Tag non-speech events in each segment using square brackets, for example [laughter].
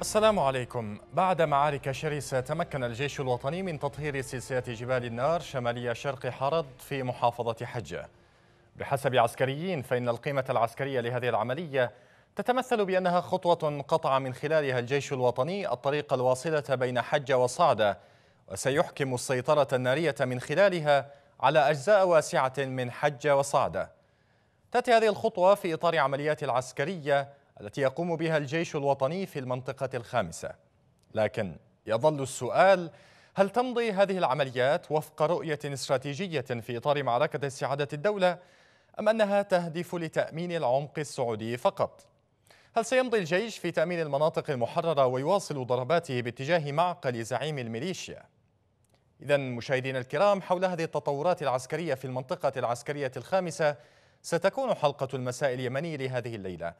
السلام عليكم بعد معارك شرسة تمكن الجيش الوطني من تطهير سلسلة جبال النار شمالية شرق حرض في محافظة حجة بحسب عسكريين فإن القيمة العسكرية لهذه العملية تتمثل بأنها خطوة قطع من خلالها الجيش الوطني الطريق الواصلة بين حجة وصعدة وسيحكم السيطرة النارية من خلالها على أجزاء واسعة من حجة وصعدة تأتي هذه الخطوة في إطار عمليات العسكرية التي يقوم بها الجيش الوطني في المنطقة الخامسة لكن يظل السؤال هل تمضي هذه العمليات وفق رؤية استراتيجية في إطار معركة استعادة الدولة أم أنها تهدف لتأمين العمق السعودي فقط؟ هل سيمضي الجيش في تأمين المناطق المحررة ويواصل ضرباته باتجاه معقل زعيم الميليشيا؟ إذا مشاهدينا الكرام حول هذه التطورات العسكرية في المنطقة العسكرية الخامسة ستكون حلقة المساء اليمني لهذه الليلة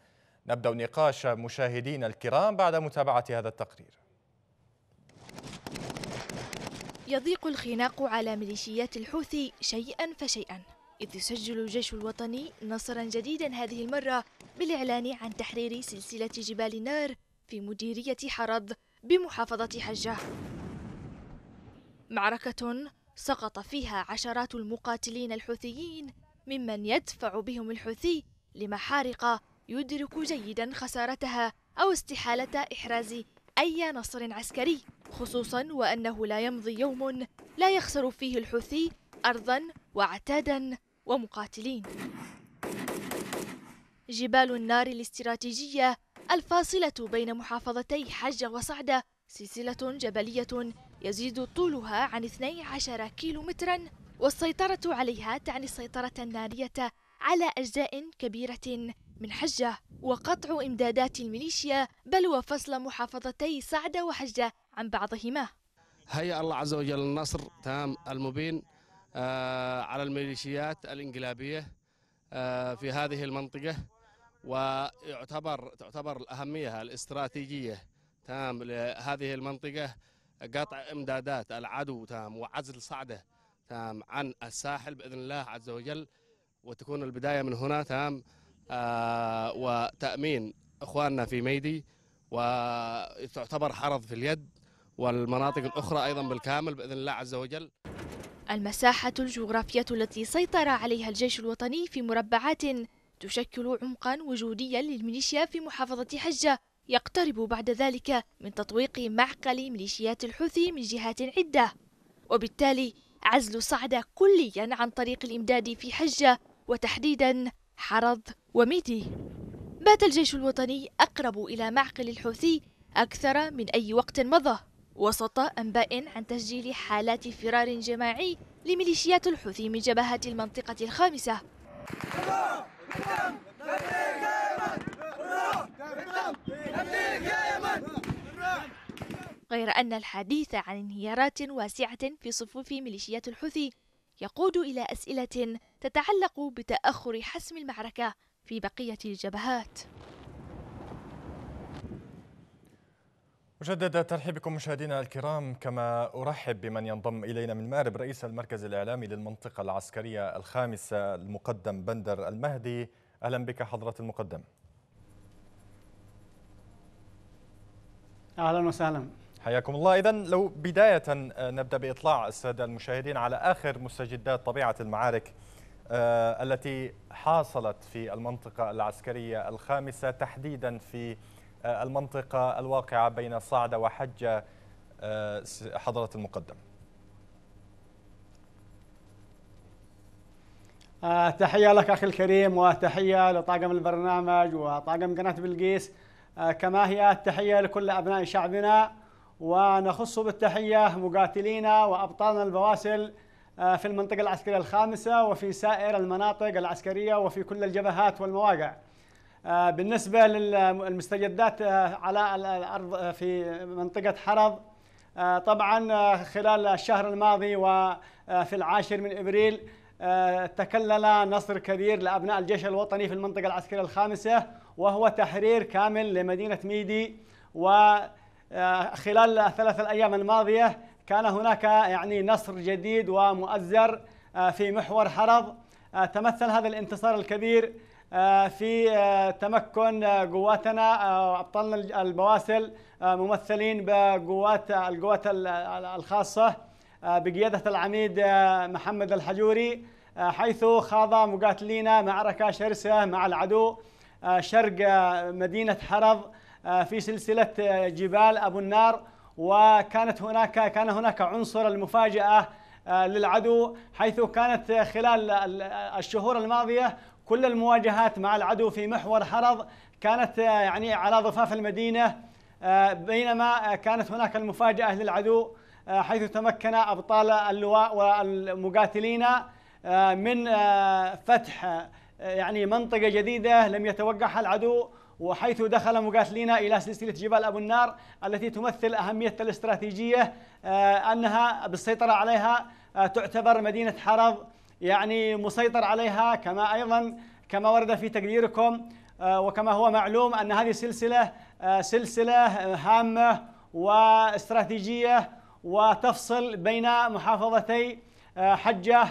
نبدأ نقاش مشاهدينا الكرام بعد متابعة هذا التقرير يضيق الخناق على ميليشيات الحوثي شيئا فشيئا إذ يسجل الجيش الوطني نصرا جديدا هذه المرة بالإعلان عن تحرير سلسلة جبال النار في مديرية حرض بمحافظة حجة معركة سقط فيها عشرات المقاتلين الحوثيين ممن يدفع بهم الحوثي لمحارق يدرك جيدا خسارتها أو استحالة إحراز أي نصر عسكري خصوصا وأنه لا يمضي يوم لا يخسر فيه الحوثي أرضا وعتادا ومقاتلين جبال النار الاستراتيجية الفاصلة بين محافظتي حجة وصعدة سلسلة جبلية يزيد طولها عن 12 كيلومترا والسيطرة عليها تعني السيطرة النارية على أجزاء كبيرة من حجة وقطع إمدادات الميليشيا بل وفصل محافظتي صعدة وحجة عن بعضهما هيا الله عز وجل النصر تام المبين آه، على الميليشيات الإنقلابية آه، في هذه المنطقة ويعتبر تعتبر الأهمية الاستراتيجية تام لهذه المنطقة قطع إمدادات العدو تام وعزل صعده تام عن الساحل بإذن الله عز وجل وتكون البداية من هنا تمام آه وتأمين إخواننا في ميدي وتعتبر حرض في اليد والمناطق الأخرى أيضا بالكامل بإذن الله عز وجل المساحة الجغرافية التي سيطر عليها الجيش الوطني في مربعات تشكل عمقا وجوديا للميليشيا في محافظة حجة يقترب بعد ذلك من تطويق معقل ميليشيات الحوثي من جهات عدة وبالتالي عزل صعدة كليا عن طريق الإمداد في حجة وتحديدا حرض وميدي بات الجيش الوطني أقرب إلى معقل الحوثي أكثر من أي وقت مضى وسط أنباء عن تسجيل حالات فرار جماعي لميليشيات الحوثي من جبهات المنطقة الخامسة غير أن الحديث عن انهيارات واسعة في صفوف ميليشيات الحوثي يقود إلى أسئلة تتعلق بتأخر حسم المعركة في بقية الجبهات مجددا ترحيب بكم مشاهدينا الكرام كما ارحب بمن ينضم الينا من مارب رئيس المركز الاعلامي للمنطقه العسكريه الخامسه المقدم بندر المهدي اهلا بك حضره المقدم اهلا وسهلا حياكم الله إذا لو بداية آه، نبدأ بإطلاع السادة المشاهدين على آخر مستجدات طبيعة المعارك آه، التي حاصلت في المنطقة العسكرية الخامسة تحديدا في آه، المنطقة الواقعة بين صعدة وحجة حضرة المقدم تحية لك أخي الكريم وتحية لطاقم البرنامج وطاقم قناة بلقيس كما هي التحية لكل أبناء شعبنا ونخص بالتحية مقاتلينا وأبطالنا البواسل آه، في المنطقة العسكرية الخامسة وفي سائر المناطق العسكرية وفي كل الجبهات والمواقع آه، بالنسبة للمستجدات آه، على الأرض في منطقة حرض طبعا خلال الشهر الماضي وفي العاشر من إبريل تكلل نصر كبير لأبناء الجيش الوطني في المنطقة العسكرية الخامسة وهو تحرير كامل لمدينة ميدي و آه، خلال الثلاث الأيام الماضية كان هناك يعني نصر جديد ومؤزر آه، في محور حرض آه، تمثل هذا الانتصار الكبير في تمكن قواتنا أبطالنا البواسل ممثلين بقوات القوات الخاصة بقيادة العميد محمد الحجوري حيث خاض مقاتلينا معركة شرسة مع العدو شرق مدينة حرض آه، في سلسلة آه، جبال أبو النار وكانت هناك كان هناك عنصر المفاجأة آه، للعدو حيث كانت خلال الشهور الماضية كل المواجهات مع العدو في محور حرض كانت يعني على ضفاف المدينة بينما كانت هناك المفاجأة للعدو حيث تمكن أبطال اللواء والمقاتلين من فتح يعني منطقة جديدة لم يتوقعها العدو وحيث دخل مقاتلينا إلى سلسلة جبال أبو النار التي تمثل أهمية الاستراتيجية آه، أنها بالسيطرة عليها آه، تعتبر مدينة حرب يعني مسيطر عليها كما أيضا كما ورد في تقديركم آه، وكما هو معلوم أن هذه السلسلة سلسلة هامة واستراتيجية وتفصل بين محافظتي حجة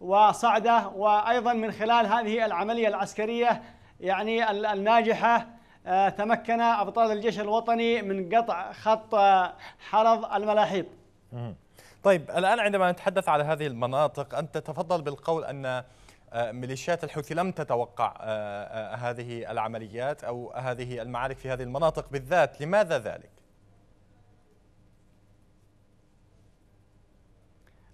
وصعدة وأيضا من خلال هذه العملية العسكرية يعني الناجحة آه، تمكن أبطال الجيش الوطني من قطع خط آه، حرض الملاحيط طيب الآن عندما نتحدث على هذه المناطق أنت تتفضل بالقول أن آه، ميليشيات الحوثي لم تتوقع هذه العمليات أو هذه المعارك في هذه المناطق بالذات لماذا ذلك؟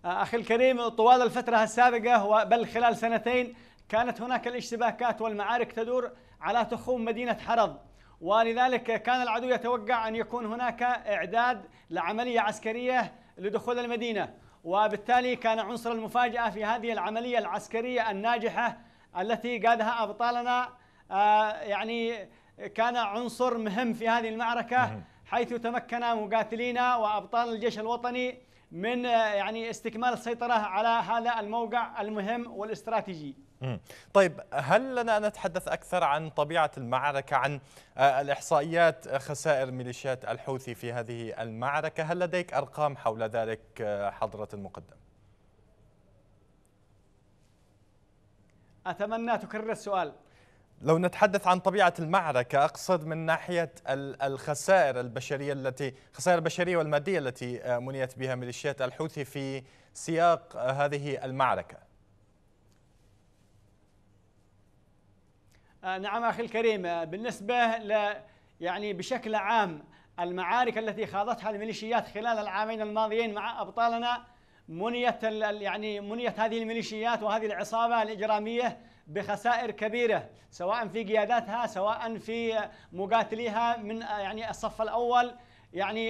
أخي الكريم طوال الفترة السابقة بل خلال سنتين كانت هناك الاشتباكات والمعارك تدور على تخوم مدينة حرض ولذلك كان العدو يتوقع أن يكون هناك إعداد لعملية عسكرية لدخول المدينة وبالتالي كان عنصر المفاجأة في هذه العملية العسكرية الناجحة التي قادها أبطالنا آه، يعني كان عنصر مهم في هذه المعركة حيث تمكن مقاتلينا وأبطال الجيش الوطني من آه، يعني استكمال السيطرة على هذا الموقع المهم والاستراتيجي طيب هل لنا أن نتحدث أكثر عن طبيعة المعركة عن آه، الإحصائيات آه، خسائر ميليشيات الحوثي في هذه المعركة هل لديك أرقام حول ذلك آه، حضرة المقدم أتمنى تكرر السؤال لو نتحدث عن طبيعة المعركة أقصد من ناحية الخسائر البشرية التي خسائر البشرية والمادية التي منيت بها ميليشيات الحوثي في سياق هذه المعركة آه، نعم أخي الكريم آه، بالنسبة ل يعني بشكل عام المعارك التي خاضتها الميليشيات خلال العامين الماضيين مع أبطالنا منيت يعني منيت هذه الميليشيات وهذه العصابة الإجرامية بخسائر كبيرة سواء في قياداتها سواء في مقاتليها من آه، يعني الصف الأول يعني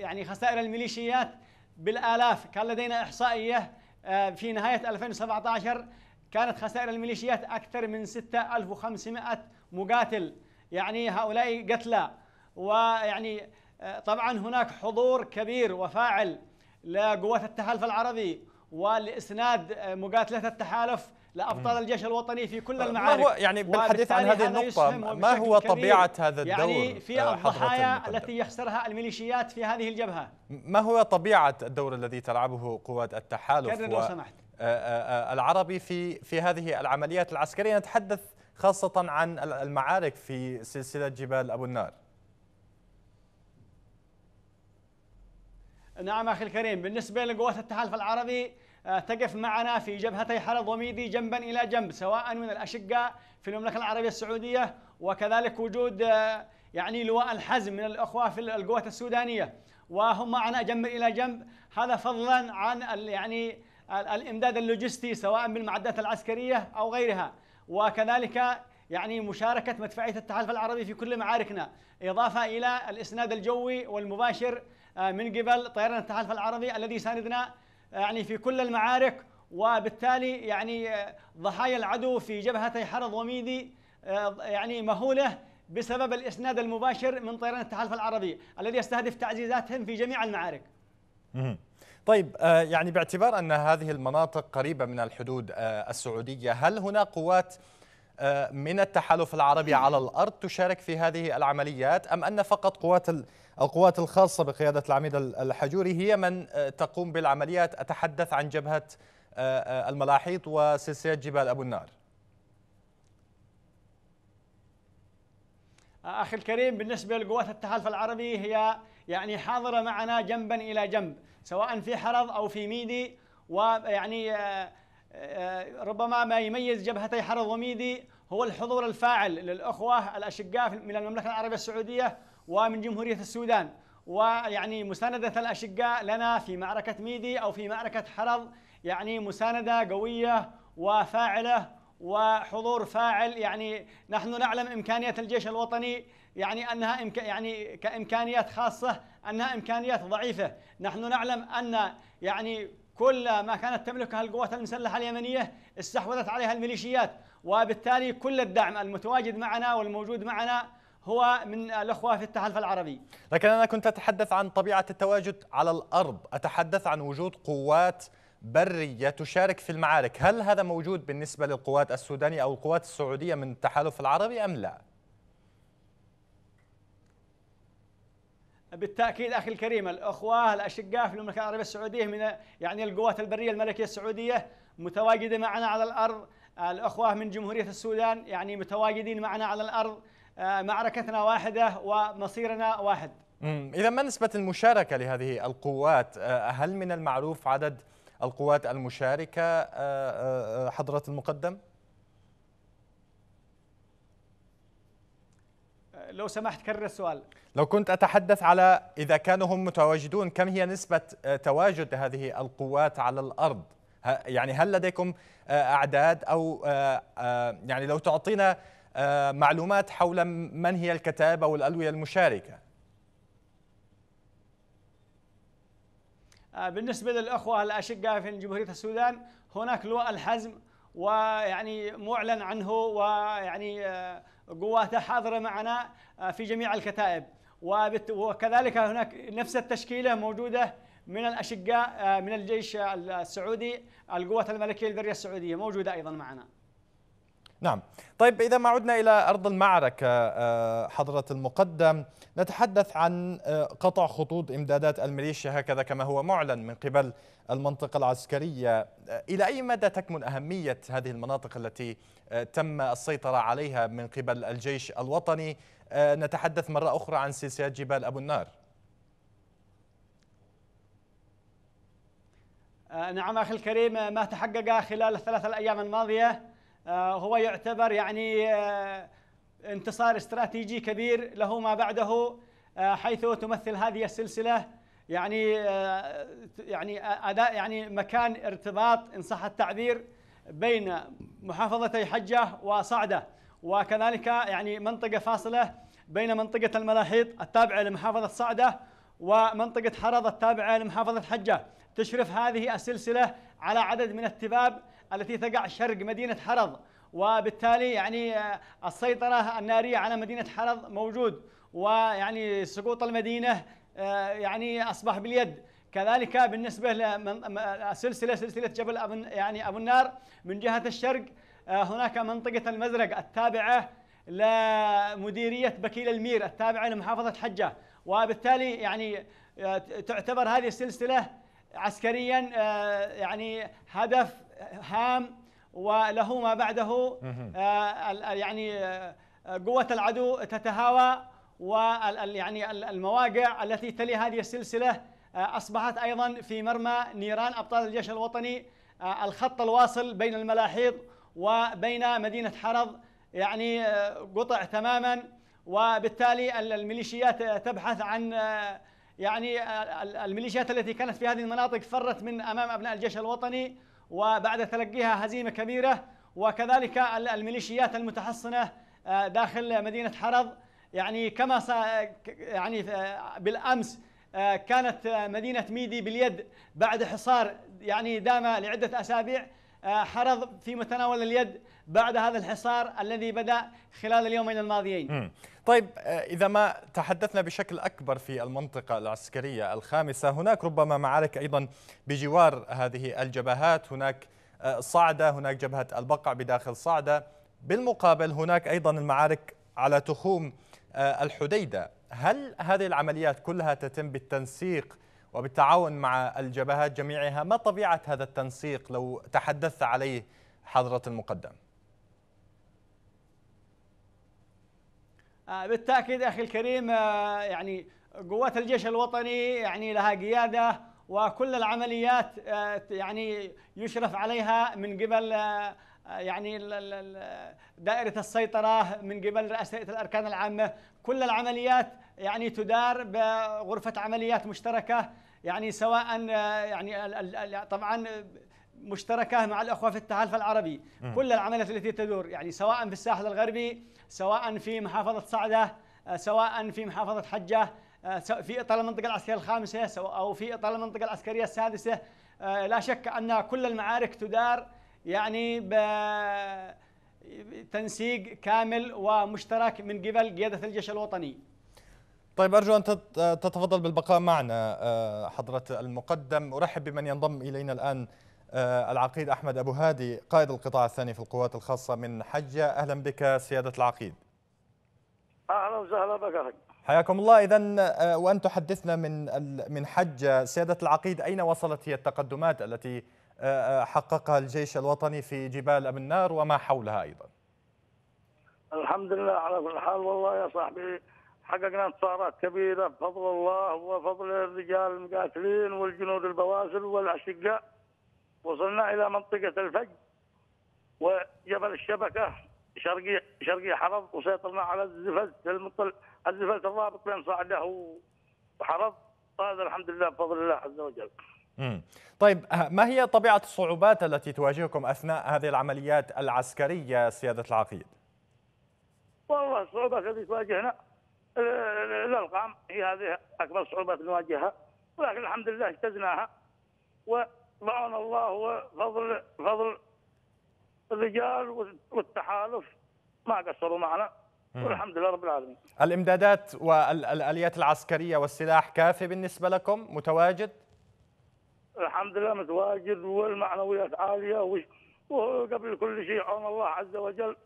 يعني خسائر الميليشيات بالآلاف كان لدينا إحصائية في نهاية 2017 كانت خسائر الميليشيات أكثر من 6500 مقاتل يعني هؤلاء قتلى ويعني آه، طبعا هناك حضور كبير وفاعل لقوات التحالف العربي ولإسناد آه، مقاتلة التحالف لأبطال الجيش الوطني في كل المعارك ما هو يعني بالحديث عن هذه النقطة ما هو طبيعة هذا يعني الدور يعني في آه، الضحايا التي يخسرها الميليشيات في هذه الجبهة ما هو طبيعة الدور الذي تلعبه قوات التحالف كرر لو سمحت آه، آه، آه، العربي في في هذه العمليات العسكريه نتحدث خاصه عن المعارك في سلسله جبال ابو النار نعم اخي الكريم بالنسبه لقوات التحالف العربي تقف معنا في جبهتي حلب وميدي جنبا الى جنب سواء من الاشقاء في المملكه العربيه السعوديه وكذلك وجود يعني لواء الحزم من الاخوه في القوات السودانيه وهم معنا جنبا الى جنب هذا فضلا عن يعني الامداد اللوجستي سواء بالمعدات العسكريه او غيرها وكذلك يعني مشاركه مدفعيه التحالف العربي في كل معاركنا اضافه الى الاسناد الجوي والمباشر آه، من قبل طيران التحالف العربي الذي ساندنا آه، يعني في كل المعارك وبالتالي يعني آه، ضحايا العدو في جبهتي حرض وميدي يعني مهوله بسبب الاسناد المباشر من طيران التحالف العربي الذي يستهدف تعزيزاتهم في جميع المعارك. طيب آه، يعني باعتبار أن هذه المناطق قريبة من الحدود آه، السعودية هل هنا قوات آه، من التحالف العربي على الأرض تشارك في هذه العمليات أم أن فقط قوات القوات الخاصة بقيادة العميد الحجوري هي من تقوم بالعمليات أتحدث عن جبهة الملاحيط وسلسلة جبال أبو النار أخي الكريم بالنسبة لقوات التحالف العربي هي يعني حاضرة معنا جنبا إلى جنب سواء في حرض أو في ميدي ويعني آه، آه، ربما ما يميز جبهتي حرض وميدي هو الحضور الفاعل للأخوة الأشقاء من المملكة العربية السعودية ومن جمهورية السودان ويعني مساندة الأشقاء لنا في معركة ميدي أو في معركة حرض يعني مساندة قوية وفاعلة وحضور فاعل يعني نحن نعلم امكانيات الجيش الوطني يعني أنها إمك يعني كإمكانيات خاصة أنها إمكانيات ضعيفة نحن نعلم أن يعني كل ما كانت تملكها القوات المسلحة اليمنية استحوذت عليها الميليشيات وبالتالي كل الدعم المتواجد معنا والموجود معنا هو من الأخوة في التحالف العربي لكن أنا كنت أتحدث عن طبيعة التواجد على الأرض أتحدث عن وجود قوات برية تشارك في المعارك هل هذا موجود بالنسبة للقوات السودانية أو القوات السعودية من التحالف العربي أم لا؟ بالتاكيد اخي الكريم الاخوه الاشقاء في المملكه العربيه السعوديه من يعني القوات البريه الملكيه السعوديه متواجده معنا على الارض الاخوه من جمهوريه السودان يعني متواجدين معنا على الارض معركتنا واحده ومصيرنا واحد. اذا ما نسبه المشاركه لهذه القوات آه، هل من المعروف عدد القوات المشاركة آه، آه، آه، حضرة المقدم؟ لو سمحت كرر السؤال لو كنت أتحدث على إذا كانوا هم متواجدون كم هي نسبة تواجد هذه القوات على الأرض يعني هل لديكم أعداد أو يعني لو تعطينا معلومات حول من هي الكتائب أو الألوية المشاركة بالنسبة للأخوة الأشقاء في جمهورية السودان هناك لواء الحزم ويعني معلن عنه ويعني آه، قواته حاضرة معنا آه، في جميع الكتائب وكذلك هناك نفس التشكيلة موجودة من الأشقاء آه، من الجيش السعودي القوات الملكية البرية السعودية موجودة أيضا معنا نعم طيب إذا ما عدنا إلى أرض المعركة آه، حضرة المقدم نتحدث عن آه، قطع خطوط إمدادات الميليشيا هكذا كما هو معلن من قبل المنطقة العسكرية آه، إلى أي مدى تكمن أهمية هذه المناطق التي تم السيطرة عليها من قبل الجيش الوطني نتحدث مرة أخرى عن سلسلة جبال أبو النار نعم أخي الكريم ما تحقق خلال الثلاث الأيام الماضية آه، هو يعتبر يعني آه، انتصار استراتيجي كبير له ما بعده آه، حيث تمثل هذه السلسله يعني يعني اداء يعني مكان ارتباط ان صح التعبير بين محافظتي حجه وصعده وكذلك يعني منطقه فاصله بين منطقه الملاحيط التابعه لمحافظه صعده ومنطقه حرض التابعه لمحافظه حجه تشرف هذه السلسله على عدد من التباب التي تقع شرق مدينة حرض وبالتالي يعني آه، السيطرة النارية على مدينة حرض موجود ويعني سقوط المدينة آه، يعني أصبح باليد كذلك بالنسبة لسلسلة سلسلة جبل أبن يعني أبو النار من جهة الشرق آه، هناك منطقة المزرق التابعة لمديرية بكيل المير التابعة لمحافظة حجة وبالتالي يعني تعتبر هذه السلسلة عسكريا يعني هدف هام وله ما بعده آه، يعني آه، قوة العدو تتهاوى ويعني المواقع التي تلي هذه السلسلة آه، أصبحت أيضا في مرمى نيران أبطال الجيش الوطني الخط الواصل بين الملاحيض وبين مدينة حرض يعني قطع تماما وبالتالي الميليشيات تبحث عن يعني الميليشيات التي كانت في هذه المناطق فرت من أمام أبناء الجيش الوطني وبعد تلقيها هزيمة كبيرة وكذلك الميليشيات المتحصنة آه، داخل مدينة حرض يعني كما يعني آه، بالأمس آه، كانت مدينة ميدي باليد بعد حصار يعني دام لعدة أسابيع آه، حرض في متناول اليد بعد هذا الحصار الذي بدا خلال اليومين الماضيين. طيب آه، اذا ما تحدثنا بشكل اكبر في المنطقه العسكريه الخامسه، هناك ربما معارك ايضا بجوار هذه الجبهات، هناك آه، صعده، هناك جبهه البقع بداخل صعده، بالمقابل هناك ايضا المعارك على تخوم الحديده، هل هذه العمليات كلها تتم بالتنسيق وبالتعاون مع الجبهات جميعها ما طبيعة هذا التنسيق لو تحدثت عليه حضرة المقدم آه، بالتاكيد اخي الكريم آه، يعني قوات الجيش الوطني يعني لها قياده وكل العمليات آه، يعني يشرف عليها من قبل يعني دائره السيطره من قبل رئاسه الاركان العامه كل العمليات يعني تدار بغرفة عمليات مشتركة يعني سواء يعني طبعا مشتركة مع الأخوة في التحالف العربي كل العمليات التي تدور يعني سواء في الساحل الغربي سواء في محافظة صعدة سواء في محافظة حجة في إطار المنطقة العسكرية الخامسة أو في إطار المنطقة العسكرية السادسة آه، لا شك أن كل المعارك تدار يعني بتنسيق كامل ومشترك من قبل قيادة الجيش الوطني طيب أرجو أن تتفضل بالبقاء معنا آه، حضرة المقدم أرحب بمن ينضم إلينا الآن آه، العقيد أحمد أبو هادي قائد القطاع الثاني في القوات الخاصة من حجة أهلا بك سيادة العقيد أهلا وسهلا بك حياكم الله إذا آه، وأن تحدثنا من من حجة سيادة العقيد أين وصلت هي التقدمات التي حققها الجيش الوطني في جبال أبن النار وما حولها أيضا الحمد لله على كل حال والله يا صاحبي حققنا انتصارات كبيره بفضل الله وفضل الرجال المقاتلين والجنود البواسل والاشقاء وصلنا الى منطقه الفج وجبل الشبكه شرقي شرقي حرض وسيطرنا على الزفلت المطل الزفلت الرابط بين صعده وحرض هذا الحمد لله بفضل الله عز وجل. طيب ما هي طبيعه الصعوبات التي تواجهكم اثناء هذه العمليات العسكريه سياده العقيد؟ والله الصعوبات التي تواجهنا الالغام هي هذه اكبر صعوبات نواجهها ولكن الحمد لله اجتزناها وضعنا الله وفضل فضل الرجال والتحالف ما قصروا معنا والحمد لله رب العالمين. الامدادات والاليات العسكريه والسلاح كافي بالنسبه لكم متواجد؟ الحمد لله متواجد والمعنويات عاليه وقبل كل شيء عون الله عز وجل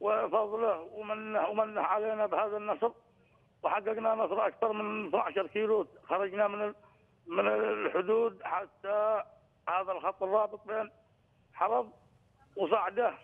وفضله ومنه ومنه علينا بهذا النصر وحققنا نصر اكثر من 12 كيلو خرجنا من من الحدود حتى هذا الخط الرابط بين حرب وصعده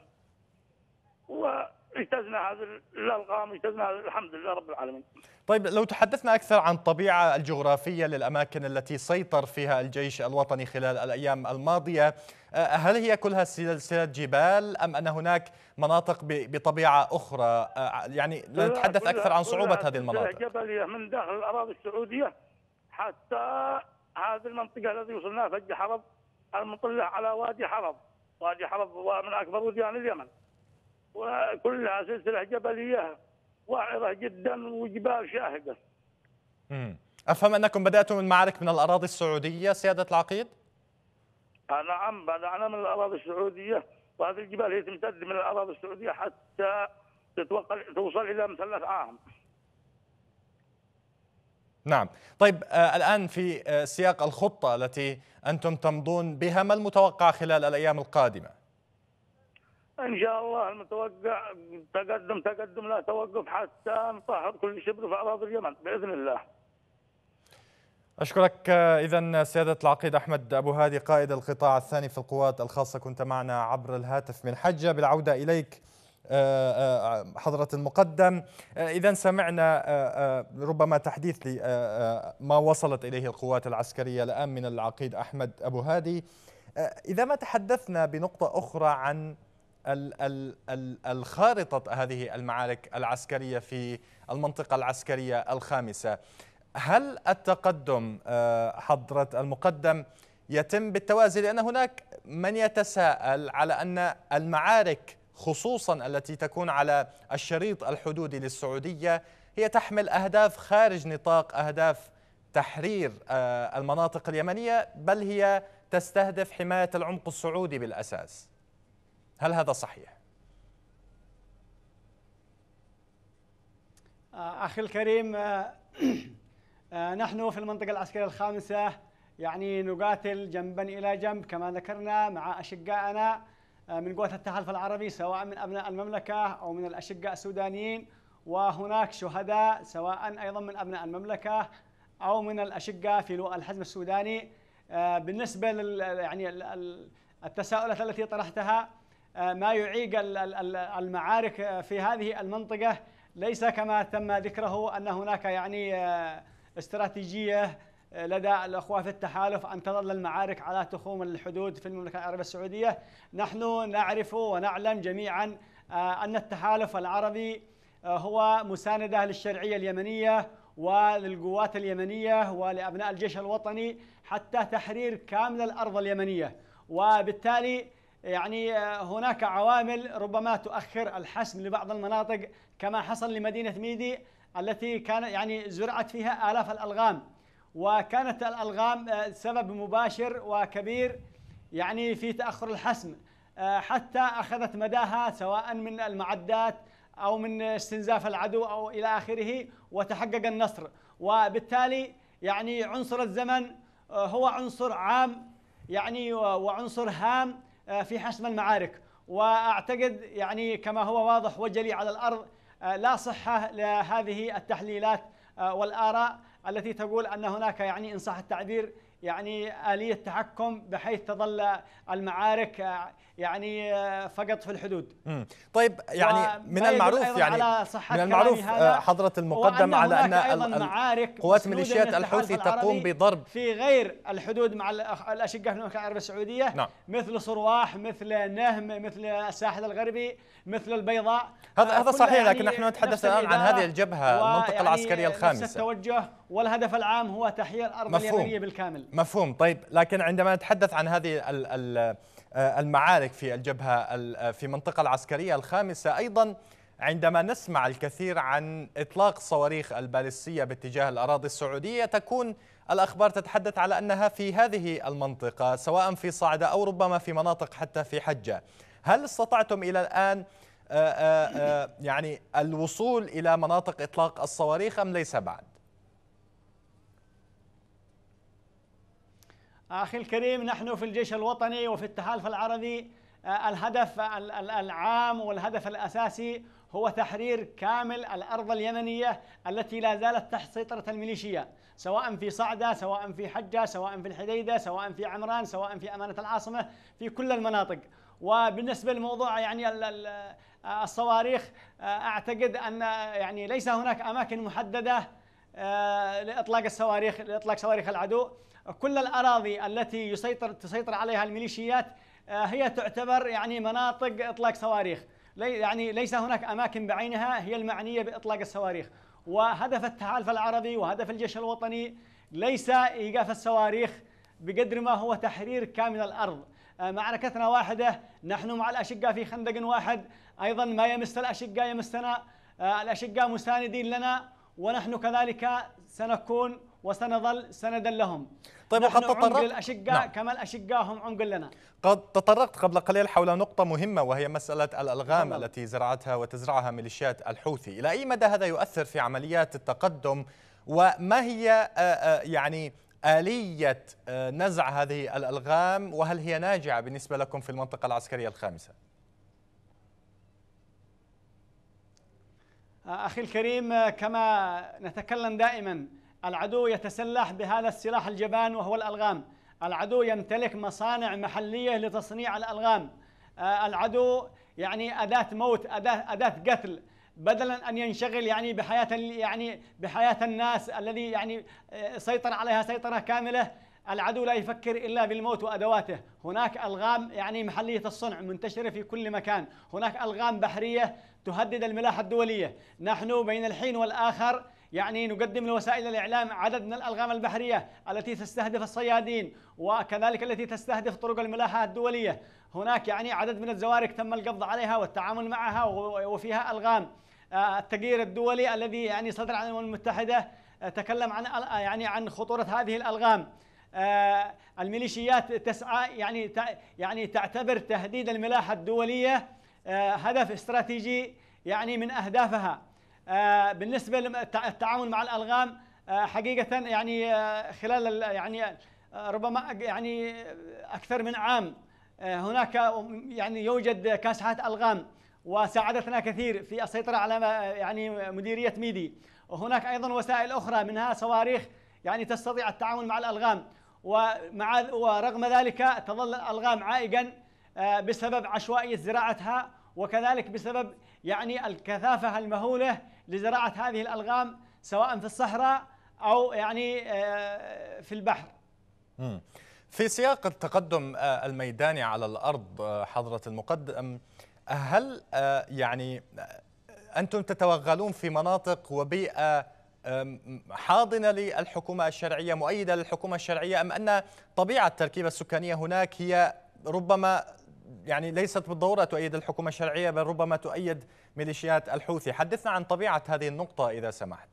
و اجتزنا هذا الالغام اجتزنا الحمد لله رب العالمين. طيب لو تحدثنا اكثر عن الطبيعه الجغرافيه للاماكن التي سيطر فيها الجيش الوطني خلال الايام الماضيه، آه، هل هي كلها سلسله جبال ام ان هناك مناطق بطبيعه اخرى؟ آه، يعني نتحدث اكثر عن صعوبه هذه المناطق. جبليه من داخل الاراضي السعوديه حتى هذه المنطقه التي وصلناها فج حرب المطله على وادي حرب، وادي حرب هو من اكبر وديان اليمن. وكلها سلسله جبليه وعره جدا وجبال شاهقه. امم افهم انكم بداتم المعارك من الاراضي السعوديه سياده العقيد؟ آه، نعم بدانا من الاراضي السعوديه وهذه الجبال هي تمتد من الاراضي السعوديه حتى تتوقع توصل الى مثلث عام. نعم طيب آه الآن في آه سياق الخطة التي أنتم تمضون بها ما المتوقع خلال الأيام القادمة ان شاء الله المتوقع تقدم تقدم لا توقف حتى نطهر كل شبر في اراضي اليمن باذن الله. اشكرك اذا سياده العقيد احمد ابو هادي قائد القطاع الثاني في القوات الخاصه كنت معنا عبر الهاتف من حجه بالعوده اليك. آه، آه، حضرة المقدم آه، إذا سمعنا ربما تحديث لما وصلت إليه القوات العسكرية الآن من العقيد أحمد أبو هادي إذا ما تحدثنا بنقطة أخرى عن الخارطة هذه المعارك العسكرية في المنطقة العسكرية الخامسة هل التقدم آه، حضرة المقدم يتم بالتوازي لأن هناك من يتساءل على أن المعارك خصوصا التي تكون على الشريط الحدودي للسعودية هي تحمل أهداف خارج نطاق أهداف تحرير آه، المناطق اليمنية بل هي تستهدف حماية العمق السعودي بالأساس هل هذا صحيح؟ آه، أخي الكريم آه، [clears throat] آه، نحن في المنطقة العسكرية الخامسة يعني نقاتل جنبا إلى جنب كما ذكرنا مع أشقائنا من قوات التحالف العربي سواء من أبناء المملكة أو من الأشقاء السودانيين وهناك شهداء سواء أيضا من أبناء المملكة أو من الأشقاء في لواء الحزم السوداني بالنسبة لل يعني التساؤلات التي طرحتها آه، ما يعيق المعارك آه، في هذه المنطقة ليس كما تم ذكره أن هناك يعني آه، استراتيجية لدى الأخوة في التحالف أن تظل المعارك على تخوم الحدود في المملكة العربية السعودية نحن نعرف ونعلم جميعا أن التحالف العربي هو مساندة للشرعية اليمنية وللقوات اليمنية ولأبناء الجيش الوطني حتى تحرير كامل الأرض اليمنية وبالتالي يعني آه، هناك عوامل ربما تؤخر الحسم لبعض المناطق كما حصل لمدينة ميدي التي كان يعني زرعت فيها آلاف الألغام وكانت الألغام آه، سبب مباشر وكبير يعني في تأخر الحسم آه، حتى أخذت مداها سواء من المعدات أو من استنزاف العدو أو إلى آخره وتحقق النصر وبالتالي يعني عنصر الزمن هو عنصر عام يعني وعنصر هام آه، في حسم المعارك واعتقد يعني كما هو واضح وجلي على الارض آه، لا صحه لهذه التحليلات آه، والاراء التي تقول ان هناك يعني ان صح التعبير يعني آلية تحكم بحيث تظل المعارك آه، يعني آه، فقط في الحدود طيب يعني من طيب، المعروف يعني من المعروف آه، حضرة المقدم على أن معارك قوات ميليشيات الحوثي تقوم بضرب في غير الحدود مع الأشقة في المملكة العربية السعودية نعم. مثل صرواح مثل نهم مثل الساحل الغربي مثل البيضاء هذا هذا صحيح يعني لكن نحن نتحدث الآن عن هذه الجبهة المنطقة يعني العسكرية الخامسة نفس التوجه والهدف العام هو تحرير الأرض اليمنية بالكامل مفهوم طيب لكن عندما نتحدث عن هذه آه، المعارك في الجبهة آه، في المنطقة العسكرية الخامسة أيضا عندما نسمع الكثير عن إطلاق صواريخ البالستية باتجاه الأراضي السعودية تكون الأخبار تتحدث على أنها في هذه المنطقة سواء في صعدة أو ربما في مناطق حتى في حجة هل استطعتم إلى الآن آه، يعني الوصول إلى مناطق إطلاق الصواريخ أم ليس بعد؟ أخي الكريم نحن في الجيش الوطني وفي التحالف العربي آه، الهدف العام والهدف الأساسي هو تحرير كامل الأرض اليمنية التي لا زالت تحت سيطرة الميليشيا سواء في صعدة سواء في حجة سواء في الحديدة سواء في عمران سواء في أمانة العاصمة في كل المناطق وبالنسبة للموضوع يعني آه، الصواريخ آه، أعتقد أن يعني ليس هناك أماكن محددة آه، لاطلاق الصواريخ لاطلاق صواريخ العدو كل الاراضي التي يسيطر تسيطر عليها الميليشيات آه، هي تعتبر يعني مناطق اطلاق صواريخ يعني ليس هناك اماكن بعينها هي المعنيه باطلاق الصواريخ وهدف التحالف العربي وهدف الجيش الوطني ليس ايقاف الصواريخ بقدر ما هو تحرير كامل الارض آه، معركتنا واحده نحن مع الاشقاء في خندق واحد ايضا ما يمس الاشقاء يمسنا الاشقاء مساندين لنا ونحن كذلك سنكون وسنظل سندا لهم طيب وقد تطرقت للأشقاء نعم. كما الأشقاء هم عمق لنا قد تطرقت قبل قليل حول نقطة مهمة وهي مسألة الألغام طبعا. التي زرعتها وتزرعها ميليشيات الحوثي إلى أي مدى هذا يؤثر في عمليات التقدم وما هي يعني آلية نزع هذه الألغام وهل هي ناجعة بالنسبة لكم في المنطقة العسكرية الخامسة؟ أخي الكريم كما نتكلم دائما العدو يتسلح بهذا السلاح الجبان وهو الألغام العدو يمتلك مصانع محلية لتصنيع الألغام آه، العدو يعني أداة موت أداة, أداة قتل بدلا أن ينشغل يعني بحياة يعني بحياة الناس الذي يعني آه، سيطر عليها سيطرة كاملة العدو لا يفكر الا بالموت وادواته، هناك الغام يعني محليه الصنع منتشره في كل مكان، هناك الغام بحريه تهدد الملاحة الدولية نحن بين الحين والآخر يعني نقدم لوسائل الإعلام عدد من الألغام البحرية التي تستهدف الصيادين وكذلك التي تستهدف طرق الملاحة الدولية هناك يعني عدد من الزوارق تم القبض عليها والتعامل معها وفيها ألغام آه، التقرير الدولي الذي يعني صدر عن الأمم المتحدة آه، تكلم عن آه، يعني عن خطورة هذه الألغام الميليشيات تسعى يعني يعني تعتبر تهديد الملاحة الدولية آه، هدف استراتيجي يعني من أهدافها آه، بالنسبة للتعامل مع الألغام آه، حقيقة يعني خلال يعني ربما يعني أكثر من عام هناك يعني يوجد كاسحات ألغام وساعدتنا كثير في السيطرة على يعني مديرية ميدي وهناك أيضا وسائل أخرى منها صواريخ يعني تستطيع التعامل مع الألغام ومع ورغم ذلك تظل الألغام عائقا بسبب عشوائية زراعتها وكذلك بسبب يعني الكثافة المهولة لزراعة هذه الألغام سواء في الصحراء أو يعني آه، في البحر في سياق التقدم آه، الميداني على الأرض آه، حضرة المقدم هل يعني أنتم تتوغلون في مناطق وبيئة حاضنة للحكومة الشرعية مؤيدة للحكومة الشرعية أم أن طبيعة التركيبة السكانية هناك هي ربما يعني ليست بالضرورة تؤيد الحكومة الشرعية بل ربما تؤيد ميليشيات الحوثي حدثنا عن طبيعة هذه النقطة إذا سمحت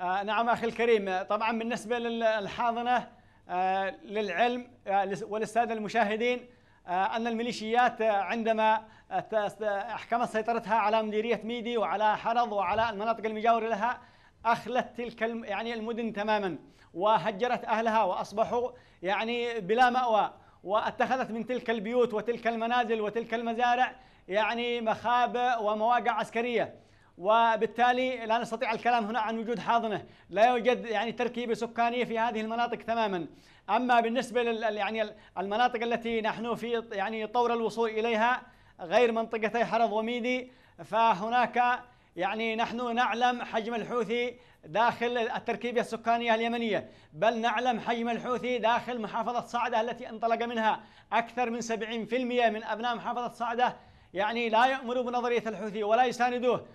آه نعم أخي الكريم طبعا بالنسبة للحاضنة آه للعلم آه وللسادة المشاهدين آه، أن الميليشيات آه، عندما آه، أحكمت سيطرتها على مديرية ميدي وعلى حرض وعلى المناطق المجاورة لها أخلت تلك يعني المدن تماما وهجرت أهلها وأصبحوا يعني بلا مأوى واتخذت من تلك البيوت وتلك المنازل وتلك المزارع يعني مخابئ ومواقع عسكريه وبالتالي لا نستطيع الكلام هنا عن وجود حاضنه، لا يوجد يعني تركيبه سكانيه في هذه المناطق تماما، اما بالنسبه لل يعني المناطق التي نحن في يعني طور الوصول اليها غير منطقتي حرض وميدي فهناك يعني نحن نعلم حجم الحوثي داخل التركيبة السكانية اليمنية بل نعلم حجم الحوثي داخل محافظة صعدة التي انطلق منها أكثر من 70% من أبناء محافظة صعدة يعني لا يؤمنوا بنظرية الحوثي ولا يساندوه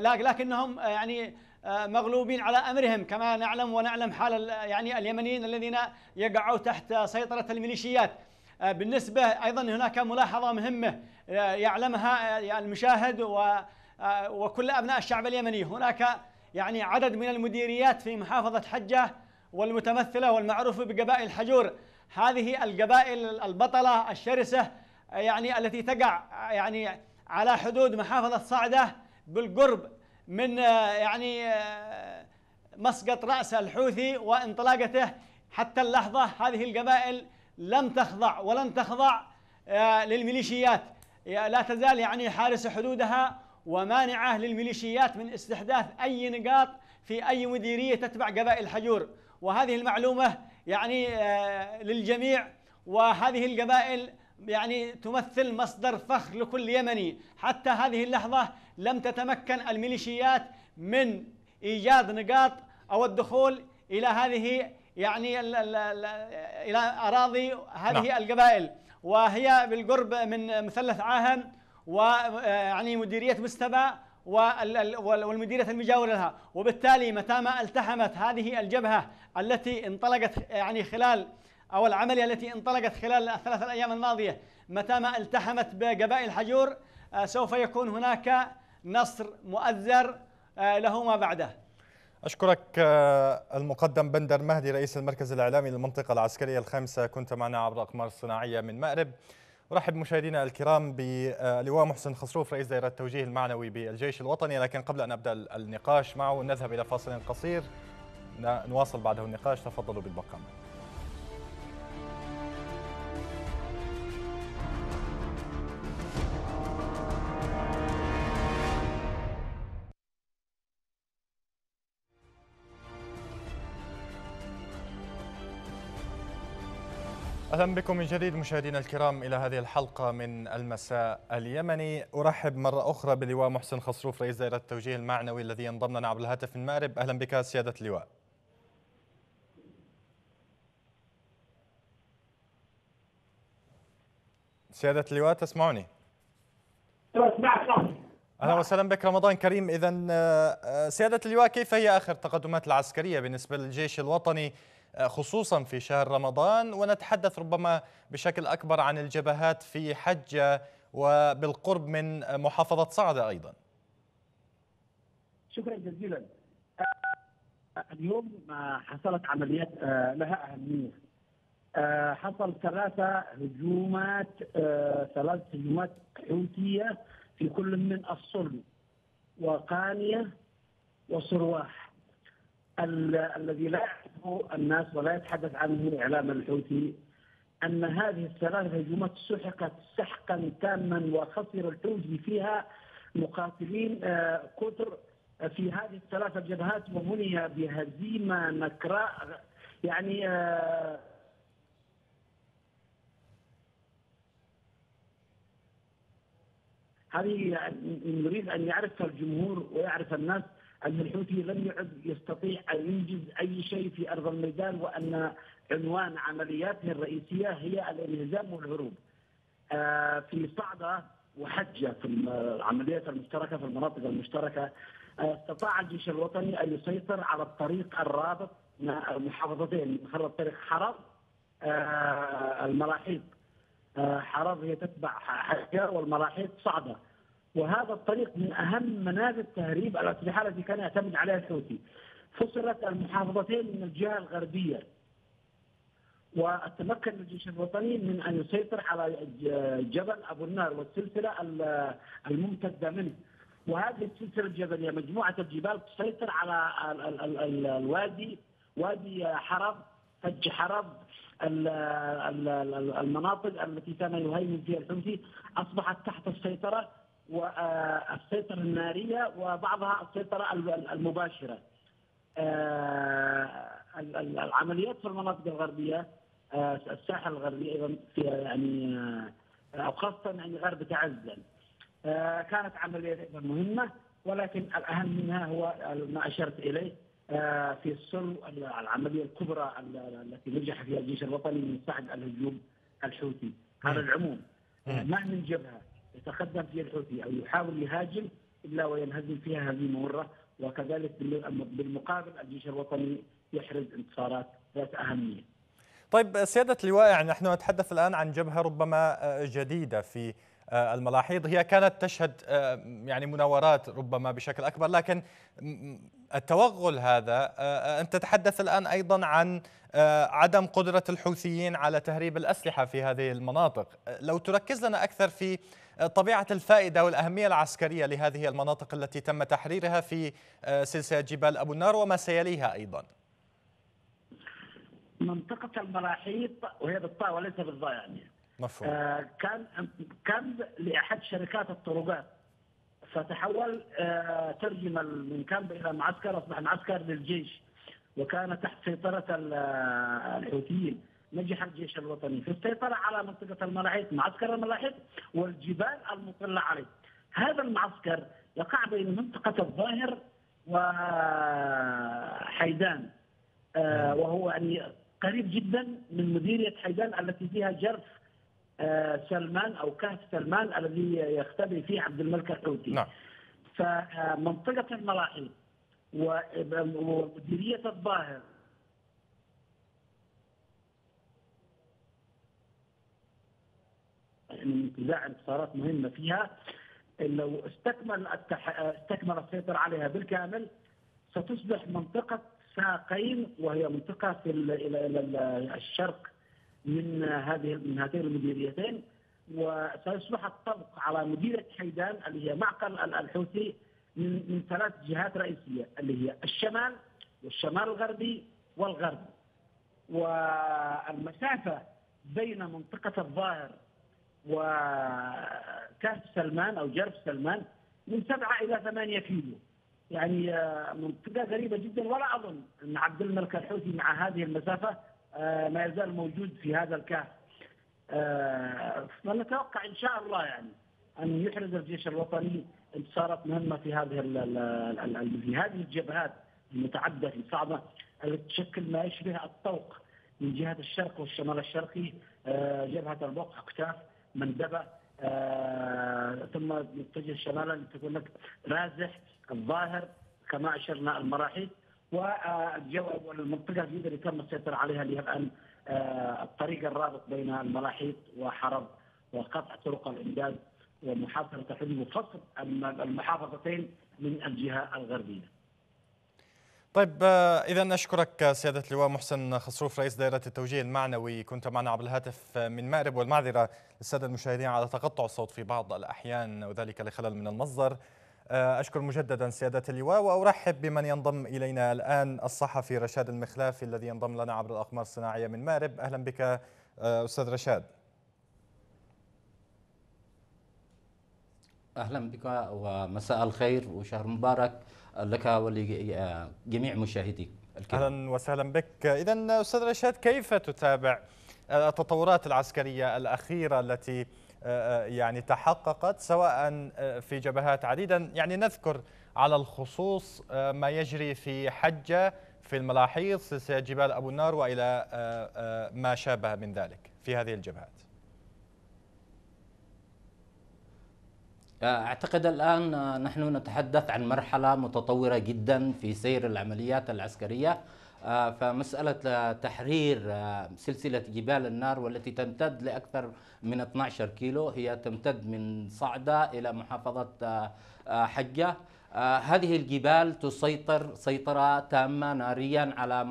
لكنهم يعني آه، مغلوبين على امرهم كما نعلم ونعلم حال يعني اليمنيين الذين يقعوا تحت سيطره الميليشيات آه، بالنسبه ايضا هناك ملاحظه مهمه آه، يعلمها المشاهد و. آه، وكل أبناء الشعب اليمني هناك يعني عدد من المديريات في محافظة حجة والمتمثلة والمعروفة بقبائل حجور هذه القبائل البطلة الشرسة آه، يعني التي تقع آه، يعني على حدود محافظة صعدة بالقرب من يعني مسقط رأس الحوثي وانطلاقته حتى اللحظة هذه القبائل لم تخضع ولن تخضع للميليشيات لا تزال يعني حارس حدودها ومانعه للميليشيات من استحداث أي نقاط في أي مديرية تتبع قبائل الحجور وهذه المعلومة يعني آه، للجميع وهذه القبائل يعني تمثل مصدر فخر لكل يمني حتى هذه اللحظة لم تتمكن الميليشيات من إيجاد نقاط أو الدخول إلى هذه يعني الـ الـ الـ إلى أراضي هذه لا. نعم. القبائل وهي بالقرب من مثلث عاهم ويعني آه، مديرية مستبى والمديرية المجاورة لها وبالتالي متى ما التحمت هذه الجبهة التي انطلقت يعني خلال أو العملية التي انطلقت خلال الثلاث الأيام الماضية متى ما التحمت بقبائل حجور آه، سوف يكون هناك نصر مؤذر آه، له ما بعده أشكرك المقدم بندر مهدي رئيس المركز الإعلامي للمنطقة العسكرية الخامسة كنت معنا عبر أقمار صناعية من مأرب ارحب مشاهدينا الكرام بلواء محسن خسروف رئيس دائره التوجيه المعنوي بالجيش الوطني لكن قبل ان ابدا النقاش معه نذهب الى فاصل قصير نواصل بعده النقاش تفضلوا بالبقاء معنا اهلا بكم من جديد مشاهدينا الكرام الى هذه الحلقه من المساء اليمني ارحب مره اخرى بلواء محسن خصروف رئيس دائره التوجيه المعنوي الذي ينضم لنا عبر الهاتف من مأرب، اهلا بك سياده اللواء سياده اللواء تسمعني اهلا وسهلا بك رمضان كريم اذا آه، آه، سياده اللواء كيف هي اخر التقدمات العسكريه بالنسبه للجيش الوطني خصوصا في شهر رمضان ونتحدث ربما بشكل أكبر عن الجبهات في حجة وبالقرب من محافظة صعدة أيضا شكرا جزيلا آه، اليوم حصلت عمليات آه، لها أهمية آه، حصل ثلاثة هجومات ثلاث هجومات حوثية في كل من الصرم وقانية وصرواح الذي لا يعرفه الناس ولا يتحدث عنه الاعلام الحوثي ان هذه الثلاث هجمات سحقت سحقا تاما وخسر الحوثي فيها مقاتلين كثر آه، آه، في هذه الثلاث الجبهات وبني بهزيمه نكراء يعني آه، هذه نريد يعني، ان يعرف الجمهور ويعرف الناس أن الحوثي لم يعد يستطيع أن ينجز أي شيء في أرض الميدان وأن عنوان عملياته الرئيسية هي الانهزام والهروب آه، في صعدة وحجة في العمليات المشتركة في المناطق المشتركة آه، استطاع الجيش الوطني أن يسيطر على الطريق الرابط المحافظتين خلال طريق حرب آه، المراحيض حرب هي تتبع حجة والمراحيض صعدة وهذا الطريق من أهم منازل تهريب الأسلحة التي كان يعتمد عليها الحوثي فصلت المحافظتين من الجهة الغربية وتمكن الجيش الوطني من أن يسيطر على جبل أبو النار والسلسلة الممتدة منه وهذه السلسلة الجبلية مجموعة الجبال تسيطر على الوادي وادي حرب فج حرب المناطق التي كان يهيمن فيها الحوثي اصبحت تحت السيطره والسيطرة النارية وبعضها السيطرة المباشرة آه، العمليات في المناطق الغربية آه، الساحل الغربي أيضا فيها يعني آه، أو خاصة يعني غرب تعزل كانت عمليات أيضا مهمة ولكن الأهم منها هو ما أشرت إليه في السر العملية الكبرى التي نجح فيها الجيش الوطني من صعد الهجوم الحوثي على العموم ما من جبهة يتخدم في الحوثي او يحاول يهاجم الا وينهزم فيها هزيمه مره وكذلك بالمقابل الجيش الوطني يحرز انتصارات ذات اهميه. طيب سياده اللواء يعني نحن نتحدث الان عن جبهه ربما آه، جديده في آه، الملاحيض هي كانت تشهد آه، يعني مناورات ربما بشكل اكبر لكن التوغل هذا انت تتحدث الان ايضا عن عدم قدره الحوثيين على تهريب الاسلحه في هذه المناطق لو تركز لنا اكثر في طبيعة الفائدة والأهمية العسكرية لهذه المناطق التي تم تحريرها في آه، سلسلة جبال أبو النار وما سيليها أيضا منطقة المراحيط وهي بالطاء وليس بالضاء يعني مفهوم. آه كان كان لأحد شركات الطرقات فتحول آه ترجم من كامب إلى معسكر أصبح معسكر للجيش وكان تحت سيطرة آه، الحوثيين نجح الجيش الوطني في السيطرة على منطقة الملاحيط معسكر الملاحيط والجبال المطلة عليه هذا المعسكر يقع بين منطقة الظاهر وحيدان آه، نعم. وهو يعني قريب جدا من مديرية حيدان التي فيها جرف آه، سلمان أو كهف سلمان الذي يختبئ فيه عبد الملك الحوثي نعم. فمنطقة الملاحيط ومديرية الظاهر من انتزاع انتصارات مهمه فيها لو استكمل التح... استكمل السيطره عليها بالكامل ستصبح منطقه ساقين وهي منطقه في ال... الى الشرق من هذه من هاتين المديريتين وسيصبح الطبق على مديريه حيدان اللي هي معقل الحوثي من من ثلاث جهات رئيسيه اللي هي الشمال والشمال الغربي والغرب والمسافه بين منطقه الظاهر وكهف سلمان او جرف سلمان من سبعه الى ثمانيه كيلو. يعني آه، منطقه غريبه جدا ولا اظن ان عبد الملك الحوثي مع هذه المسافه آه، ما يزال موجود في هذا الكهف. آه، فنتوقع ان شاء الله يعني ان يحرز الجيش الوطني انتصارات مهمه في هذه في هذه الجبهات المتعدده الصعبه التي تشكل ما يشبه الطوق من جهه الشرق والشمال الشرقي جبهه البوق اكتاف مندبه آه، ثم نتجه شمالا لتكون لك رازح الظاهر كما اشرنا المراحيض والجو والمنطقه الجديده اللي تم السيطره عليها اللي هي الان آه، الطريق الرابط بين المراحيض وحرب وقطع طرق الامداد ومحاصره الحدود وفصل المحافظتين من الجهه الغربيه. طيب آه، اذا نشكرك آه، سياده اللواء محسن خصروف رئيس دائره التوجيه المعنوي كنت معنا عبر الهاتف آه، من مأرب والمعذره للساده المشاهدين على تقطع الصوت في بعض الاحيان وذلك لخلل من المصدر اشكر مجددا سياده اللواء وارحب بمن ينضم الينا الان الصحفي رشاد المخلافي الذي ينضم لنا عبر الاقمار الصناعيه من مأرب اهلا بك استاذ رشاد اهلا بك ومساء الخير وشهر مبارك لك ولجميع مشاهديك الكرام اهلا وسهلا بك اذا استاذ رشاد كيف تتابع التطورات العسكريه الاخيره التي آه، آه، يعني تحققت سواء آه، في جبهات عديدة يعني نذكر على الخصوص ما يجري في حجة في الملاحيض سلسلة جبال أبو النار وإلى ما شابه من ذلك في هذه الجبهات اعتقد الان نحن نتحدث عن مرحله متطوره جدا في سير العمليات العسكريه آه، فمسألة تحرير آه، سلسلة جبال النار والتي تمتد لأكثر من 12 كيلو هي تمتد من صعدة إلى محافظة آه، حجة هذه الجبال تسيطر سيطرة تامة ناريا على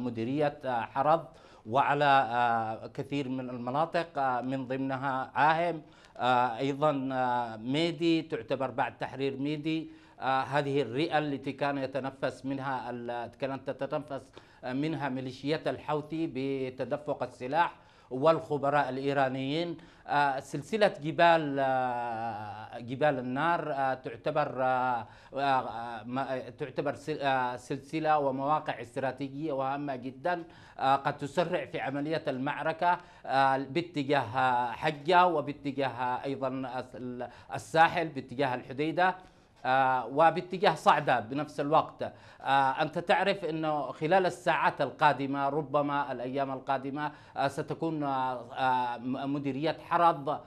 مديرية حرض وعلى كثير من المناطق من ضمنها عاهم آه، ايضا آه، ميدي تعتبر بعد تحرير ميدي آه، هذه الرئه التي كان يتنفس منها كانت تتنفس منها ميليشيات الحوثي بتدفق السلاح والخبراء الايرانيين آه، سلسلة جبال آه، جبال النار آه، تعتبر تعتبر سلسلة ومواقع استراتيجية وهامة جدا قد تسرع في عملية المعركة باتجاه حجة وباتجاه أيضا الساحل باتجاه الحديدة آه، وباتجاه صعدة بنفس الوقت آه، أنت تعرف أنه خلال الساعات القادمة ربما الأيام القادمة آه، ستكون مديرية حرض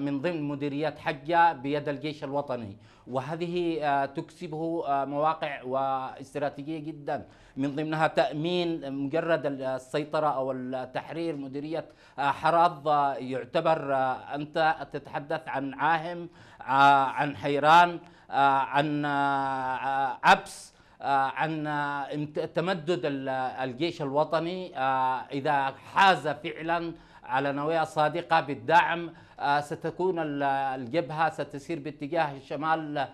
من ضمن مديرية حجة بيد الجيش الوطني وهذه تكسبه مواقع واستراتيجية جدا من ضمنها تأمين مجرد السيطرة أو التحرير مديرية حرض يعتبر أنت تتحدث عن عاهم عن حيران آه، عن آه، عبس آه، عن تمدد الجيش الوطني اذا حاز فعلا على نوايا صادقه بالدعم ستكون الجبهه ستسير باتجاه شمال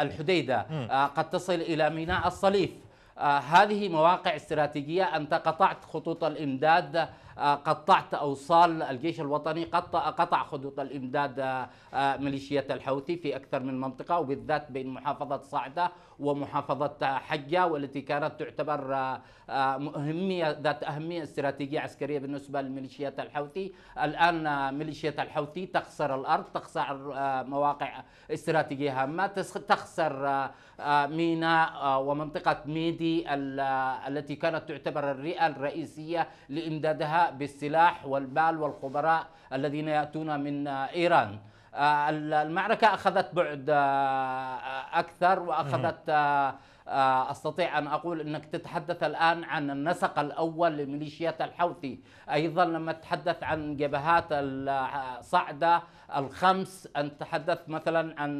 الحديده قد تصل الى ميناء الصليف هذه مواقع استراتيجيه انت قطعت خطوط الامداد آه، قطعت أوصال الجيش الوطني قطع, قطع خطوط الإمداد آه، آه، ميليشيات الحوثي في أكثر من منطقة وبالذات بين محافظة صعدة ومحافظة حجة والتي كانت تعتبر أهمية ذات أهمية استراتيجية عسكرية بالنسبة لميليشيات الحوثي الآن ميليشيات الحوثي تخسر الأرض تخسر مواقع استراتيجية هامة تخسر ميناء ومنطقة ميدي التي كانت تعتبر الرئة الرئيسية لإمدادها بالسلاح والمال والخبراء الذين يأتون من آه، إيران آه، المعركة أخذت بعد آه، أكثر وأخذت استطيع ان اقول انك تتحدث الان عن النسق الاول لميليشيات الحوثي، ايضا لما تتحدث عن جبهات صعده الخمس، ان تتحدث مثلا عن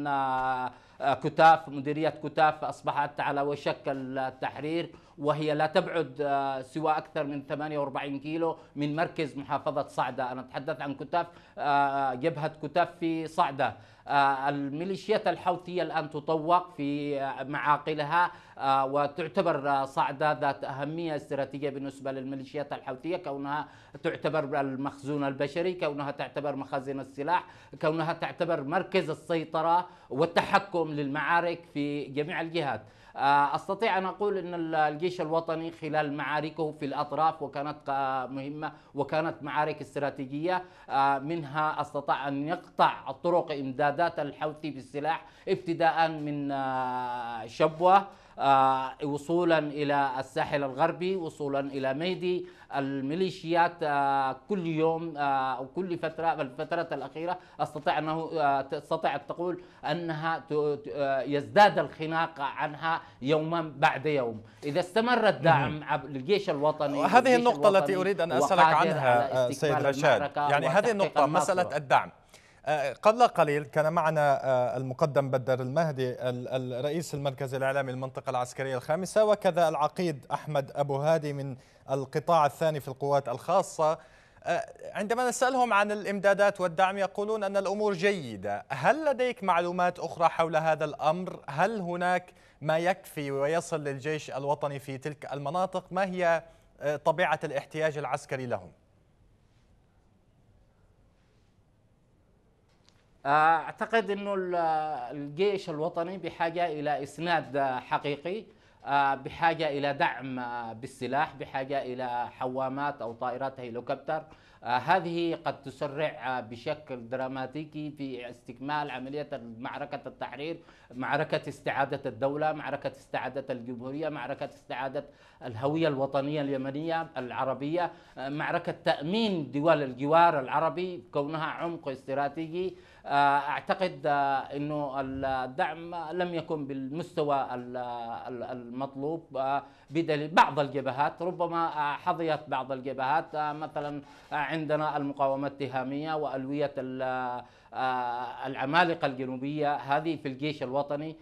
كتاف مديريه كتاف اصبحت على وشك التحرير، وهي لا تبعد آه، سوى أكثر من 48 كيلو من مركز محافظة صعدة أنا أتحدث عن كتاف آه، آه، جبهة كتاف في صعدة الميليشيات الحوثية الآن تطوق في معاقلها وتعتبر صعدة ذات أهمية استراتيجية بالنسبة للميليشيات الحوثية كونها تعتبر المخزون البشري كونها تعتبر مخازن السلاح كونها تعتبر مركز السيطرة والتحكم للمعارك في جميع الجهات آه، استطيع ان اقول ان الجيش الوطني خلال معاركه في الاطراف وكانت آه، مهمه وكانت معارك استراتيجيه آه، منها استطاع ان يقطع طرق امدادات الحوثي بالسلاح ابتداء من شبوه آه، وصولا إلى الساحل الغربي وصولا إلى ميدي الميليشيات آه، كل يوم أو آه، كل فترة الفترة الأخيرة استطيع أنه استطاعت تقول أنها يزداد الخناق عنها يوما بعد يوم إذا استمر الدعم للجيش الوطني هذه النقطة التي أريد أن أسألك عنها سيد رشاد يعني هذه النقطة مسألة الدعم آه، قبل قليل كان معنا آه، المقدم بدر المهدي الرئيس المركز الإعلامي المنطقة العسكرية الخامسة وكذا العقيد أحمد أبو هادي من القطاع الثاني في القوات الخاصة آه، عندما نسألهم عن الإمدادات والدعم يقولون أن الأمور جيدة هل لديك معلومات أخرى حول هذا الأمر؟ هل هناك ما يكفي ويصل للجيش الوطني في تلك المناطق؟ ما هي طبيعة الاحتياج العسكري لهم؟ اعتقد انه الجيش الوطني بحاجه الى اسناد حقيقي آه، بحاجه الى دعم آه، بالسلاح بحاجه الى حوامات او طائرات هيلوكوبتر آه، هذه قد تسرع بشكل دراماتيكي في استكمال عملية معركة التحرير معركة استعادة الدولة معركة استعادة الجمهورية معركة استعادة الهوية الوطنية اليمنية العربية معركة تأمين دول الجوار العربي كونها عمق استراتيجي آه، اعتقد آه، انه الدعم لم يكن بالمستوى المطلوب آه، بدليل بعض الجبهات ربما حظيت بعض الجبهات مثلا عندنا المقاومه التهاميه والويه العمالقه الجنوبيه هذه في الجيش الوطني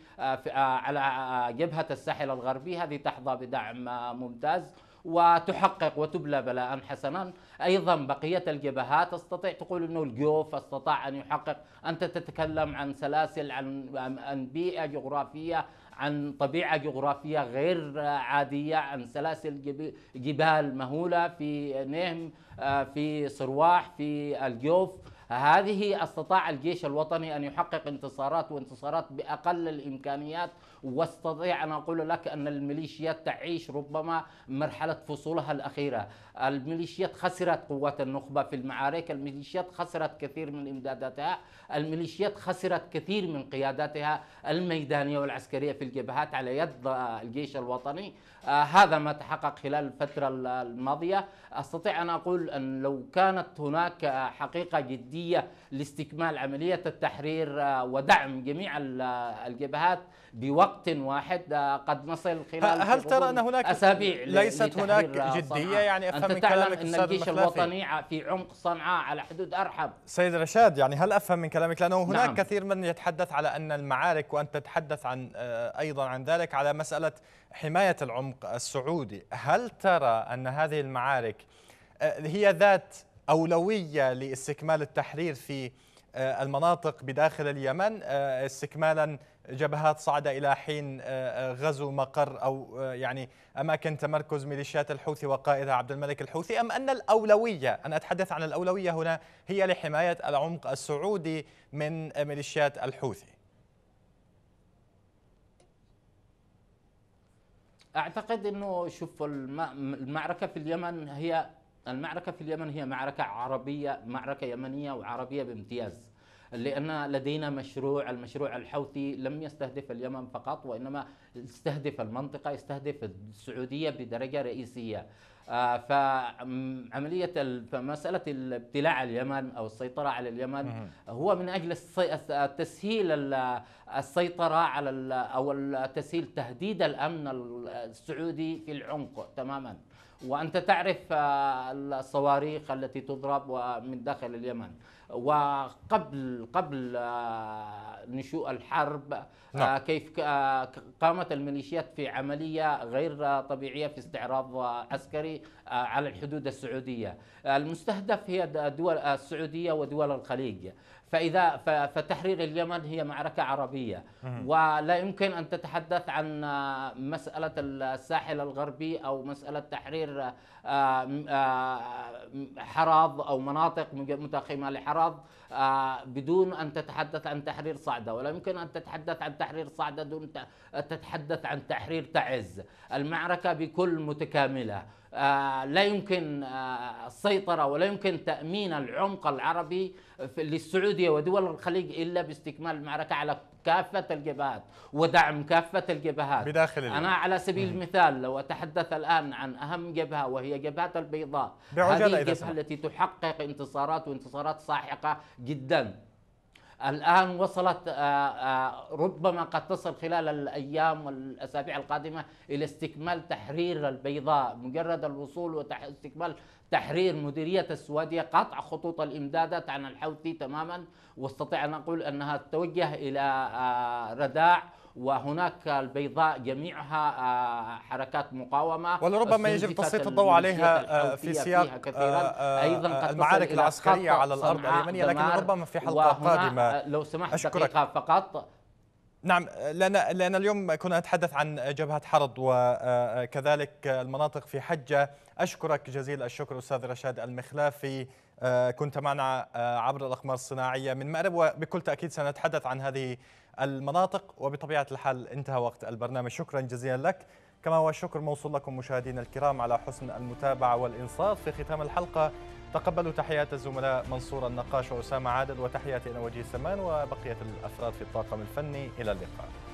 على جبهه الساحل الغربي هذه تحظى بدعم ممتاز وتحقق وتبلى بلاء حسنا ايضا بقيه الجبهات تستطيع تقول انه الجوف استطاع ان يحقق انت تتكلم عن سلاسل عن عن بيئه جغرافيه عن طبيعه جغرافيه غير عاديه عن سلاسل جبال مهوله في نهم آه، في صرواح في الجوف هذه استطاع الجيش الوطني ان يحقق انتصارات وانتصارات باقل الامكانيات واستطيع ان اقول لك ان الميليشيات تعيش ربما مرحله فصولها الاخيره، الميليشيات خسرت قوات النخبة في المعارك الميليشيات خسرت كثير من إمداداتها الميليشيات خسرت كثير من قياداتها الميدانية والعسكرية في الجبهات على يد الجيش الوطني آه، هذا ما تحقق خلال الفترة الماضية أستطيع أن أقول أن لو كانت هناك آه، حقيقة جدية لاستكمال عملية التحرير آه، ودعم جميع الجبهات بوقت واحد قد نصل خلال هل ترى ان هناك اسابيع ليست هناك جديه صنعاء. يعني افهم من كلامك ان الجيش الوطني في عمق صنعاء على حدود ارحب سيد رشاد يعني هل افهم من كلامك لانه هناك نعم. كثير من يتحدث على ان المعارك وانت تتحدث عن آه، ايضا عن ذلك على مساله حمايه العمق السعودي هل ترى ان هذه المعارك آه، هي ذات اولويه لاستكمال التحرير في آه، المناطق بداخل اليمن استكمالا جبهات صعدة إلى حين آه، آه، غزو مقر أو آه، يعني أماكن تمركز ميليشيات الحوثي وقائدها عبد الملك الحوثي أم أن الأولوية أنا أتحدث عن الأولوية هنا هي لحماية العمق السعودي من ميليشيات الحوثي أعتقد أنه شوف المعركة في اليمن هي المعركة في اليمن هي معركة عربية معركة يمنية وعربية بامتياز لأن لدينا مشروع المشروع الحوثي لم يستهدف اليمن فقط وإنما يستهدف المنطقة يستهدف السعودية بدرجة رئيسية آه، فعملية فمسألة ابتلاع اليمن أو السيطرة على اليمن هو من أجل تسهيل السيطرة على أو تسهيل تهديد الأمن السعودي في العمق تماماً وأنت تعرف آه، الصواريخ التي تضرب آه، من داخل اليمن وقبل قبل آه، نشوء الحرب نعم. كيف قامت الميليشيات في عملية غير طبيعية في استعراض عسكري على الحدود السعودية المستهدف هي دول السعودية ودول الخليج فاذا فتحرير اليمن هي معركه عربيه ولا يمكن ان تتحدث عن آه، مساله الساحل الغربي او مساله تحرير آه، آه، حراض او مناطق متخمه لحراض بدون ان تتحدث عن تحرير صعده ولا يمكن ان تتحدث عن تحرير صعده دون تتحدث عن تحرير تعز المعركه بكل متكامله لا يمكن السيطرة ولا يمكن تأمين العمق العربي للسعوديه ودول الخليج الا باستكمال المعركه على كافه الجبهات ودعم كافه الجبهات بداخل اليوم. انا على سبيل المثال لو اتحدث الان عن اهم جبهه وهي جبهه البيضاء هذه الجبهه التي تحقق انتصارات وانتصارات ساحقه جدا الآن وصلت آه، آه، ربما قد تصل خلال الأيام والأسابيع القادمة إلى استكمال تحرير البيضاء مجرد الوصول واستكمال تحرير مديرية السوادية قطع خطوط الإمدادات عن الحوثي تماما واستطيع أن أقول أنها تتوجه إلى آه، رداع وهناك البيضاء جميعها آه، حركات مقاومه ولربما يجب تسليط الضوء عليها آه، في سياق آه، ايضا المعارك العسكريه على الارض اليمنيه لكن ربما في حلقه قادمه لو سمحت أشكرك. دقيقه فقط نعم لأن, لأن اليوم كنا نتحدث عن جبهة حرض وكذلك المناطق في حجة أشكرك جزيل الشكر أستاذ رشاد المخلافي كنت معنا عبر الأقمار الصناعية من مأرب وبكل تأكيد سنتحدث عن هذه المناطق وبطبيعة الحال انتهى وقت البرنامج شكرا جزيلا لك كما هو الشكر موصول لكم مشاهدينا الكرام على حسن المتابعة والإنصات في ختام الحلقة تقبلوا تحيات الزملاء منصور النقاش وأسامة عادل وتحياتي أنا وجيه سمان وبقية الأفراد في الطاقم الفني إلى اللقاء